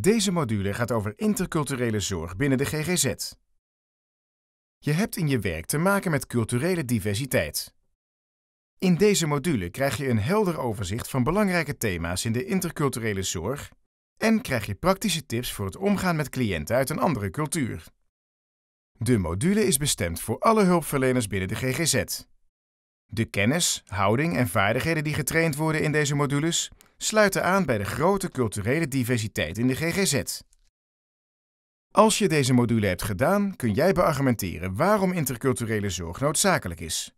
Deze module gaat over interculturele zorg binnen de GGZ. Je hebt in je werk te maken met culturele diversiteit. In deze module krijg je een helder overzicht van belangrijke thema's in de interculturele zorg en krijg je praktische tips voor het omgaan met cliënten uit een andere cultuur. De module is bestemd voor alle hulpverleners binnen de GGZ. De kennis, houding en vaardigheden die getraind worden in deze modules sluiten aan bij de grote culturele diversiteit in de GGZ. Als je deze module hebt gedaan, kun jij beargumenteren waarom interculturele zorg noodzakelijk is.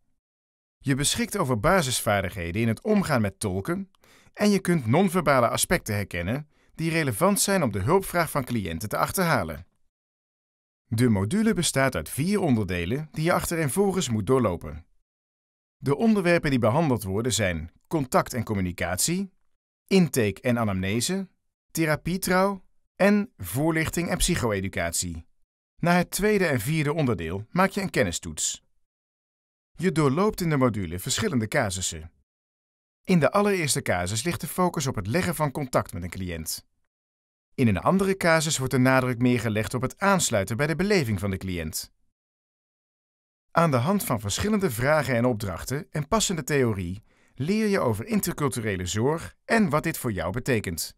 Je beschikt over basisvaardigheden in het omgaan met tolken en je kunt non-verbale aspecten herkennen die relevant zijn om de hulpvraag van cliënten te achterhalen. De module bestaat uit vier onderdelen die je achtereenvolgens moet doorlopen. De onderwerpen die behandeld worden zijn contact en communicatie, intake en anamnese, therapietrouw en voorlichting en psycho-educatie. Na het tweede en vierde onderdeel maak je een kennistoets. Je doorloopt in de module verschillende casussen. In de allereerste casus ligt de focus op het leggen van contact met een cliënt. In een andere casus wordt de nadruk meer gelegd op het aansluiten bij de beleving van de cliënt. Aan de hand van verschillende vragen en opdrachten en passende theorie leer je over interculturele zorg en wat dit voor jou betekent.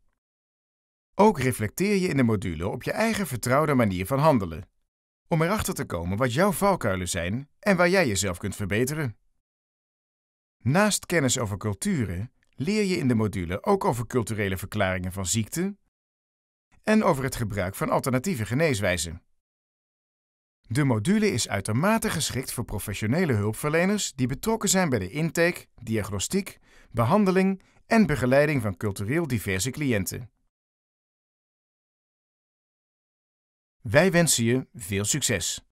Ook reflecteer je in de module op je eigen vertrouwde manier van handelen, om erachter te komen wat jouw valkuilen zijn en waar jij jezelf kunt verbeteren. Naast kennis over culturen leer je in de module ook over culturele verklaringen van ziekte en over het gebruik van alternatieve geneeswijzen. De module is uitermate geschikt voor professionele hulpverleners die betrokken zijn bij de intake, diagnostiek, behandeling en begeleiding van cultureel diverse cliënten. Wij wensen je veel succes!